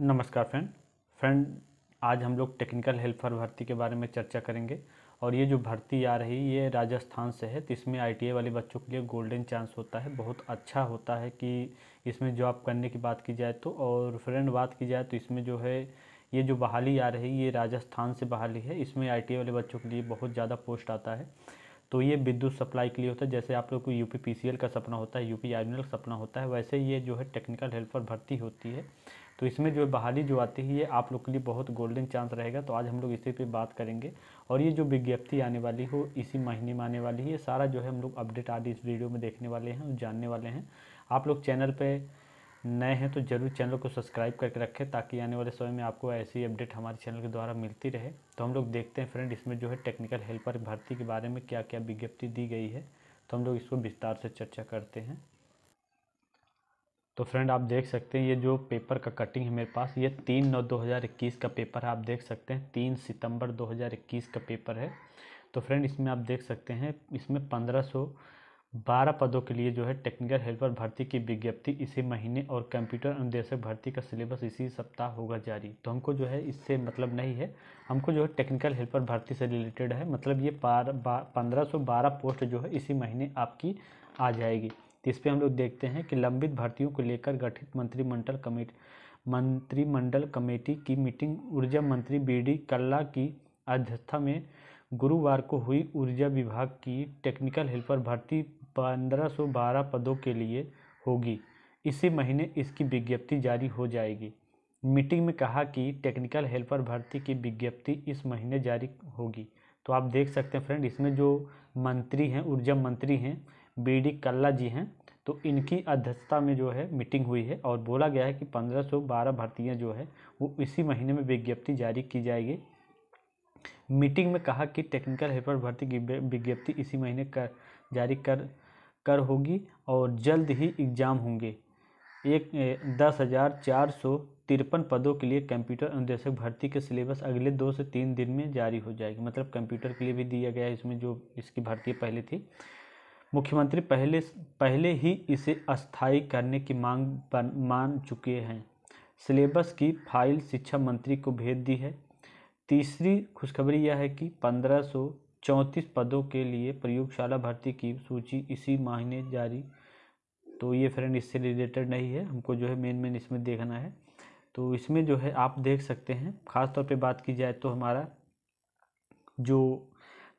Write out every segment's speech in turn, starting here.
नमस्कार friend friend आज हम लोग टेक्निकल हेल्पर भर्ती के बारे में चर्चा करेंगे और ये जो भर्ती आ रही ये राजस्थान से है तो इसमें आईटीआई वाले बच्चों के लिए गोल्डन चांस होता है बहुत अच्छा होता है कि इसमें जॉब करने की बात की जाए तो और फ्रेंड बात की जाए तो इसमें जो है ये जो बहाली आ रही ये राजस्थान से बहाली है इसमें आई वाले बच्चों के लिए बहुत ज़्यादा पोस्ट आता है तो ये विद्युत सप्लाई के लिए होता है जैसे आप लोग को यू पी का सपना होता है यू पी का सपना होता है वैसे ये जो है टेक्निकल हेल्पर भर्ती होती है तो इसमें जो बहाली जो आती है ये आप लोग के लिए बहुत गोल्डन चांस रहेगा तो आज हम लोग इसी पे बात करेंगे और ये जो विज्ञप्ति आने वाली हो इसी महीने में आने वाली है ये सारा जो है हम लोग अपडेट आदि इस वीडियो में देखने वाले हैं जानने वाले हैं आप लोग चैनल पर नए हैं तो ज़रूर चैनल को सब्सक्राइब करके रखें ताकि आने वाले समय में आपको ऐसी अपडेट हमारे चैनल के द्वारा मिलती रहे तो हम लोग देखते हैं फ्रेंड इसमें जो है टेक्निकल हेल्पर भर्ती के बारे में क्या क्या विज्ञप्ति दी गई है तो हम लोग इसको विस्तार से चर्चा करते हैं तो फ्रेंड आप देख सकते हैं ये जो पेपर का कटिंग है मेरे पास ये तीन नौ दो हज़ार इक्कीस का पेपर है आप देख सकते हैं तीन सितंबर दो हज़ार इक्कीस का पेपर है तो फ्रेंड इसमें आप देख सकते हैं इसमें पंद्रह सौ बारह पदों के लिए जो है टेक्निकल हेल्पर भर्ती की विज्ञप्ति इसी महीने और कंप्यूटर अनुदेशक भर्ती का सिलेबस इसी सप्ताह होगा जारी तो हमको जो है इससे मतलब नहीं है हमको जो है टेक्निकल हेल्पर भर्ती से रिलेटेड है मतलब ये पंद्रह सौ बारह पोस्ट जो है इसी महीने आपकी आ जाएगी इस पर हम लोग देखते हैं कि लंबित भर्तियों को लेकर गठित मंत्रिमंडल कमेटी मंत्रिमंडल कमेटी की मीटिंग ऊर्जा मंत्री बी डी कल्ला की अध्यक्षता में गुरुवार को हुई ऊर्जा विभाग की टेक्निकल हेल्पर भर्ती 1512 पदों के लिए होगी इसी महीने इसकी विज्ञप्ति जारी हो जाएगी मीटिंग में कहा कि टेक्निकल हेल्पर भर्ती की विज्ञप्ति इस महीने जारी होगी तो आप देख सकते हैं फ्रेंड इसमें जो मंत्री हैं ऊर्जा मंत्री हैं बी डी कल्ला जी हैं तो इनकी अध्यक्षता में जो है मीटिंग हुई है और बोला गया है कि 1512 भर्तियां जो है वो इसी महीने में विज्ञप्ति जारी की जाएगी मीटिंग में कहा कि टेक्निकल हेल्पर भर्ती की विज्ञप्ति इसी महीने कर जारी कर कर होगी और जल्द ही एग्ज़ाम होंगे एक दस हज़ार चार सौ तिरपन पदों के लिए कंप्यूटर अनुदेशक भर्ती के सिलेबस अगले दो से तीन दिन में जारी हो जाएगी मतलब कंप्यूटर के लिए भी दिया गया है इसमें जो इसकी भर्ती पहले थी मुख्यमंत्री पहले पहले ही इसे अस्थायी करने की मांग मान चुके हैं सिलेबस की फाइल शिक्षा मंत्री को भेज दी है तीसरी खुशखबरी यह है कि पंद्रह सौ चौंतीस पदों के लिए प्रयोगशाला भर्ती की सूची इसी महीने जारी तो ये फ्रेंड इससे रिलेटेड नहीं है हमको जो है मेन मेन इसमें देखना है तो इसमें जो है आप देख सकते हैं खासतौर पर पे बात की जाए तो हमारा जो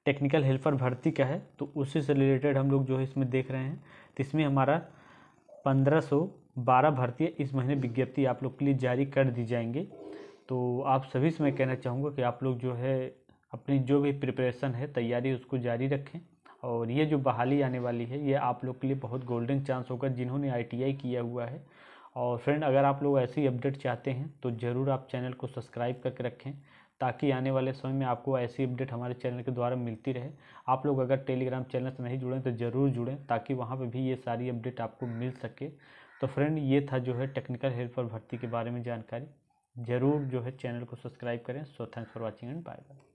टेक्निकल हेल्पर भर्ती का है तो उसी से रिलेटेड हम लोग जो है इसमें देख रहे हैं तो इसमें हमारा पंद्रह सौ बारह भर्तियाँ इस महीने विज्ञप्ति आप लोग के लिए जारी कर दी जाएंगी तो आप सभी से मैं कहना चाहूँगा कि आप लोग जो है अपनी जो भी प्रिपरेशन है तैयारी उसको जारी रखें और ये जो बहाली आने वाली है ये आप लोग के लिए बहुत गोल्डन चांस होगा जिन्होंने आईटीआई किया हुआ है और फ्रेंड अगर आप लोग ऐसी अपडेट चाहते हैं तो ज़रूर आप चैनल को सब्सक्राइब करके रखें ताकि आने वाले समय में आपको ऐसी अपडेट हमारे चैनल के द्वारा मिलती रहे आप लोग अगर टेलीग्राम चैनल से नहीं जुड़ें तो ज़रूर जुड़ें ताकि वहाँ पर भी ये सारी अपडेट आपको मिल सके तो फ्रेंड ये था जो है टेक्निकल हेल्पर भर्ती के बारे में जानकारी ज़रूर जो है चैनल को सब्सक्राइब करें so thanks for watching and bye bye